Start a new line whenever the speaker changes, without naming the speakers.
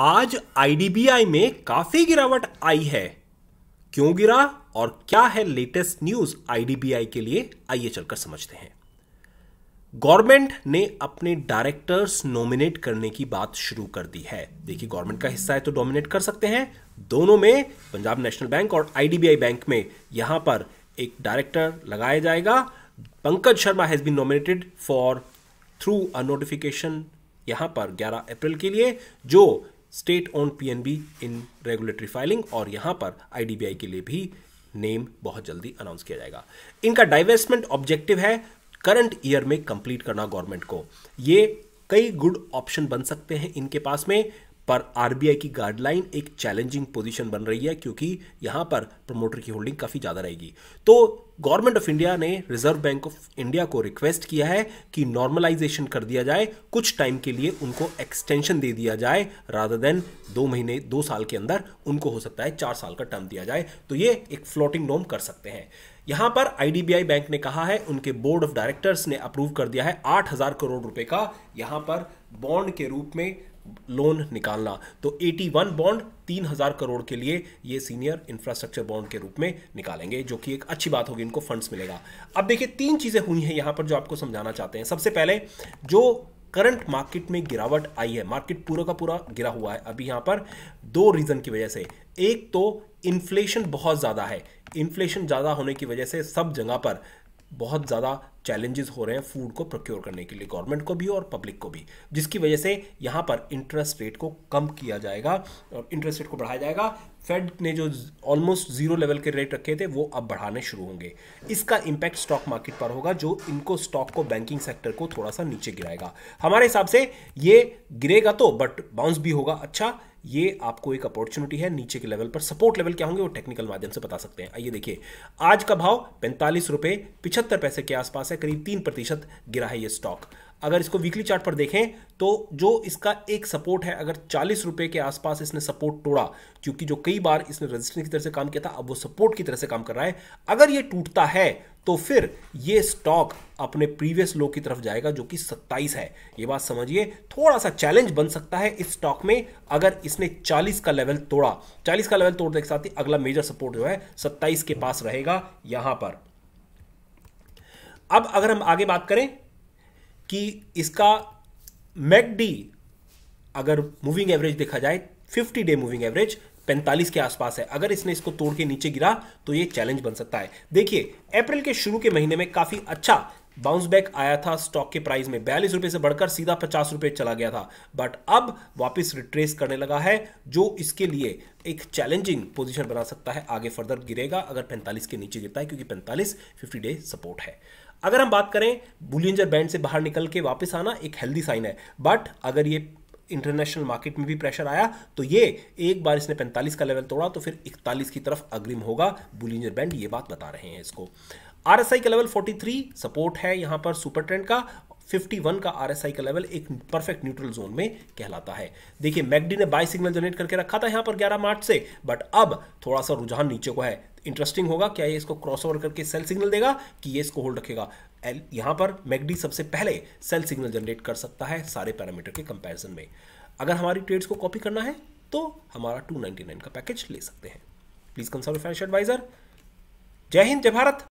आज आईडीबीआई में काफी गिरावट आई है क्यों गिरा और क्या है लेटेस्ट न्यूज आईडीबीआई के लिए आइए चलकर समझते हैं गवर्नमेंट ने अपने डायरेक्टर्स नॉमिनेट करने की बात शुरू कर दी है देखिए गवर्नमेंट का हिस्सा है तो डोमिनेट कर सकते हैं दोनों में पंजाब नेशनल बैंक और आईडीबीआई बैंक में यहां पर एक डायरेक्टर लगाया जाएगा Pankaj Sharma has been nominated for through a notification यहां पर 11 अप्रैल के लिए जो state owned PNB in regulatory filing और यहाँ पर आईडीबीआई के लिए भी नेम बहुत जल्दी अनाउंस किया जाएगा इनका डाइवेस्टमेंट ऑब्जेक्टिव है करंट ईयर में कंप्लीट करना गवर्नमेंट को ये कई गुड ऑप्शन बन सकते हैं इनके पास में पर आरबीआई की गाइडलाइन एक चैलेंजिंग पोजीशन बन रही है क्योंकि यहाँ पर प्रमोटर की होल्डिंग काफ़ी ज़्यादा रहेगी तो गवर्नमेंट ऑफ इंडिया ने रिजर्व बैंक ऑफ इंडिया को रिक्वेस्ट किया है कि नॉर्मलाइजेशन कर दिया जाए कुछ टाइम के लिए उनको एक्सटेंशन दे दिया जाए राधर देन दो महीने दो साल के अंदर उनको हो सकता है चार साल का टर्म दिया जाए तो ये एक फ्लोटिंग नॉम कर सकते हैं यहां पर आईडीबीआई बैंक ने कहा है उनके बोर्ड ऑफ डायरेक्टर्स ने अप्रूव कर दिया है आठ हजार करोड़ रुपए का यहां पर बॉन्ड के रूप में लोन निकालना तो 81 बॉन्ड 3000 करोड़ के लिए ये सीनियर इंफ्रास्ट्रक्चर बॉन्ड के रूप में निकालेंगे जो कि एक अच्छी बात होगी इनको फंड्स मिलेगा अब देखिए तीन चीज़ें हुई हैं यहां पर जो आपको समझाना चाहते हैं सबसे पहले जो करंट मार्केट में गिरावट आई है मार्केट पूरा का पूरा गिरा हुआ है अभी यहां पर दो रीज़न की वजह से एक तो इन्फ्लेशन बहुत ज़्यादा है इन्फ्लेशन ज़्यादा होने की वजह से सब जगह पर बहुत ज़्यादा चैलेंजेस हो रहे हैं फूड को प्रोक्योर करने के लिए गवर्नमेंट को भी और पब्लिक को भी जिसकी वजह से यहाँ पर इंटरेस्ट रेट को कम किया जाएगा और इंटरेस्ट रेट को बढ़ाया जाएगा फेड ने जो ऑलमोस्ट जीरो लेवल के रेट रखे थे वो अब बढ़ाने शुरू होंगे इसका इम्पैक्ट स्टॉक मार्केट पर होगा जो इनको स्टॉक को बैंकिंग सेक्टर को थोड़ा सा नीचे गिराएगा हमारे हिसाब से ये गिरेगा तो बट बाउंस भी होगा अच्छा ये आपको एक अपॉर्चुनिटी है नीचे के लेवल पर सपोर्ट लेवल क्या होंगे वो टेक्निकल माध्यम से बता सकते हैं आइए देखिए आज का भाव पैंतालीस रुपए पिछहत्तर पैसे के आसपास है करीब तीन प्रतिशत गिरा है ये स्टॉक अगर इसको वीकली चार्ट पर देखें तो जो इसका एक सपोर्ट है अगर चालीस रुपए के आसपास इसने सपोर्ट तोड़ा क्योंकि जो कई बार इसने रेजिस्टेंस की तरह से काम किया था अब वो सपोर्ट की तरह से काम कर रहा है अगर ये टूटता है तो फिर ये स्टॉक अपने प्रीवियस लो की तरफ जाएगा जो कि 27 है ये बात समझिए थोड़ा सा चैलेंज बन सकता है इस स्टॉक में अगर इसने 40 का लेवल तोड़ा 40 का लेवल तोड़ने के साथ ही अगला मेजर सपोर्ट जो है 27 के पास रहेगा यहां पर अब अगर हम आगे बात करें कि इसका मैकडी अगर मूविंग एवरेज देखा जाए 50 डे मूविंग एवरेज 45 के आसपास है अगर इसने इसको तोड़ के नीचे गिरा तो ये चैलेंज बन सकता है देखिए अप्रैल के शुरू के महीने में काफी अच्छा बाउंस बैक आया था स्टॉक के प्राइस में बयालीस रुपए से बढ़कर सीधा पचास रुपए चला गया था बट अब वापस रिट्रेस करने लगा है जो इसके लिए एक चैलेंजिंग पोजीशन बना सकता है आगे फर्दर गिरेगा अगर 45 के नीचे गिरता है क्योंकि 45 50 डे सपोर्ट है अगर हम बात करें बुलियंजर बैंड से बाहर निकल के वापस आना एक हेल्दी साइन है बट अगर ये इंटरनेशनल मार्केट में भी प्रेशर आया तो ये एक बार इसने 45 का लेवल तोड़ा तो फिर 41 की तरफ अग्रिम होगा बुलिंजर बैंड ये बात बता रहे हैं इसको आरएसआई का लेवल 43 सपोर्ट है यहां पर सुपर ट्रेंड का 51 का RSI का लेवल एक परफेक्ट न्यूट्रल जोन में कहलाता है देखिए मैगडी ने बाई सिग्नल जनरेट करके रखा था यहां पर 11 मार्च से बट अब थोड़ा सा रुझान नीचे को है इंटरेस्टिंग होगा क्या ये इसको क्रॉस ओवर करके सेल सिग्नल देगा कि ये इसको होल्ड रखेगा यहां पर मैगडी सबसे पहले सेल सिग्नल जनरेट कर सकता है सारे पैरामीटर के कंपेरिजन में अगर हमारी ट्रेड्स को कॉपी करना है तो हमारा टू का पैकेज ले सकते हैं प्लीज कंसल्ट फाइनेंशियल एडवाइजर जय हिंद जय भारत